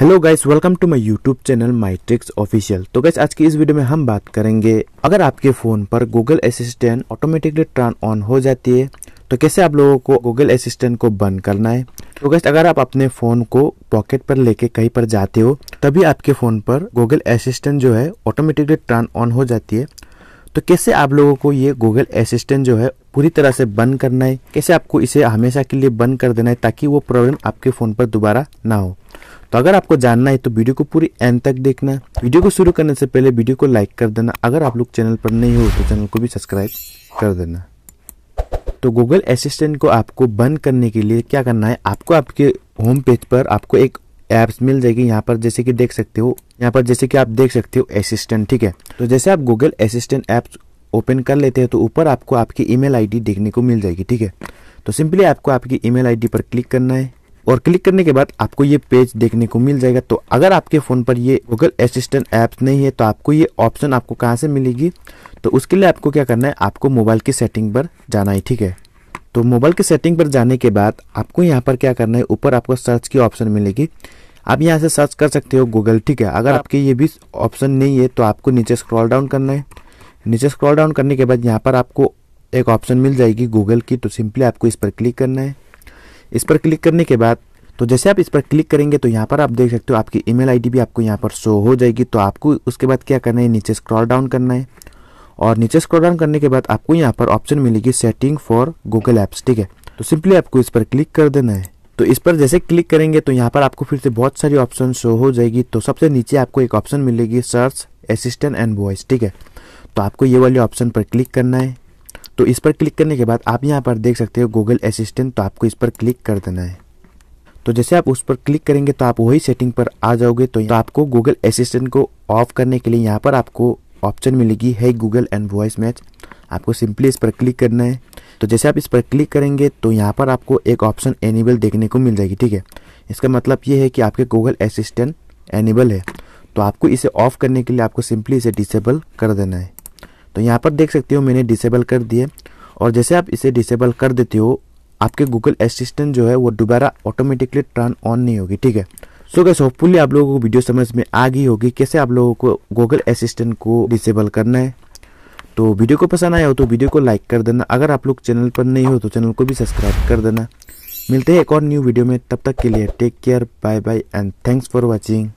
Hello guys welcome to my YouTube channel my tricks official तो guys आज की इस वीडियो में हम बात करेंगे अगर आपके फ़ोन पर Google assistant automatically turn on हो जाती है तो कैसे आप लोगों को गूगल असिस्टेंट को बंद करना है तो गैस अगर आप अपने फ़ोन को पॉकेट पर लेके कहीं पर जाते हो तभी आपके फ़ोन पर गूगल असिस्टेंट जो है ऑटोमेटिकली टर्न ऑन हो जाती है तो कैसे आप लोगों को ये गूगल असिस्टेंट जो है पूरी तरह से बंद करना है कैसे आपको इसे हमेशा के लिए बंद कर देना है ताकि वो प्रॉब्लम आपके फ़ोन पर दोबारा ना हो तो अगर आपको जानना है तो वीडियो को पूरी एंड तक देखना वीडियो को शुरू करने से पहले वीडियो को लाइक कर देना अगर आप लोग चैनल पर नहीं हो तो चैनल को भी सब्सक्राइब कर देना तो गूगल असिस्टेंट को आपको बंद करने के लिए क्या करना है आपको आपके होम पेज पर आपको एक ऐप्स मिल जाएगी यहाँ पर जैसे कि देख सकते हो यहाँ पर जैसे कि आप देख सकते हो असिस्टेंट ठीक है तो जैसे आप गूगल असिस्टेंट ऐप्स ओपन कर लेते हैं तो ऊपर आपको आपकी ईमेल आईडी देखने को मिल जाएगी ठीक है तो सिंपली आपको आपकी ईमेल आईडी पर क्लिक करना है और क्लिक करने के बाद आपको ये पेज देखने को मिल जाएगा तो अगर आपके फ़ोन पर ये गूगल असिस्टेंट ऐप्स नहीं है तो आपको ये ऑप्शन आपको कहाँ से मिलेगी तो उसके लिए आपको क्या करना है आपको मोबाइल की सेटिंग पर जाना है ठीक है तो मोबाइल की सेटिंग पर जाने के बाद आपको यहाँ पर क्या करना है ऊपर आपको सर्च की ऑप्शन मिलेगी आप यहाँ से सर्च कर सकते हो गूगल ठीक है अगर हाँ। आपके ये भी ऑप्शन नहीं है तो आपको नीचे स्क्रॉल डाउन करना है नीचे स्क्रॉल डाउन करने के बाद यहाँ पर आपको एक ऑप्शन मिल जाएगी गूगल की तो सिंपली आपको इस पर क्लिक करना है इस पर क्लिक करने के बाद तो जैसे आप इस पर क्लिक करेंगे तो यहाँ पर आप देख सकते हो आपकी ईमेल आईडी भी आपको यहाँ पर शो हो जाएगी तो आपको उसके बाद क्या करना है नीचे स्क्रॉल डाउन करना है और नीचे स्क्रॉल डाउन करने के बाद आपको यहाँ पर ऑप्शन मिलेगी सेटिंग फॉर गूगल ऐप्स ठीक है तो सिंपली आपको इस पर क्लिक कर देना है तो इस पर जैसे क्लिक करेंगे तो यहाँ पर आपको फिर से बहुत सारी ऑप्शन शो हो जाएगी तो सबसे नीचे आपको एक ऑप्शन मिलेगी सर्च असिस्टेंट एंड वॉइस ठीक है तो आपको ये वाले ऑप्शन पर क्लिक करना है तो इस पर क्लिक करने के बाद आप यहाँ पर देख सकते हो गूगल असिस्टेंट तो आपको इस पर क्लिक कर देना है तो जैसे आप उस पर क्लिक करेंगे तो आप वही सेटिंग पर आ जाओगे तो, तो आपको गूगल असिस्टेंट को ऑफ करने के लिए यहाँ पर आपको ऑप्शन मिलेगी है गूगल एंड वॉइस मैच आपको सिंपली इस पर क्लिक करना है तो जैसे आप इस पर क्लिक करेंगे तो यहाँ पर आपको एक ऑप्शन एनिबल देखने को मिल जाएगी ठीक है इसका मतलब ये है कि आपके गूगल असिस्टेंट एनिबल है तो आपको इसे ऑफ करने के लिए आपको सिंपली इसे डिसेबल कर देना है तो यहाँ पर देख सकते हो मैंने डिसेबल कर दिए और जैसे आप इसे डिसेबल कर देते हो आपके गूगल असिस्टेंट जो है वो दोबारा ऑटोमेटिकली टर्न ऑन नहीं होगी ठीक है सो गैस होपफुली आप लोगों को वीडियो समझ में आ गई होगी कैसे आप लोगों को गूगल असिस्टेंट को डिसेबल करना है तो वीडियो को पसंद आया हो तो वीडियो को लाइक कर देना अगर आप लोग चैनल पर नहीं हो तो चैनल को भी सब्सक्राइब कर देना मिलते हैं एक और न्यू वीडियो में तब तक के लिए take care bye bye and thanks for watching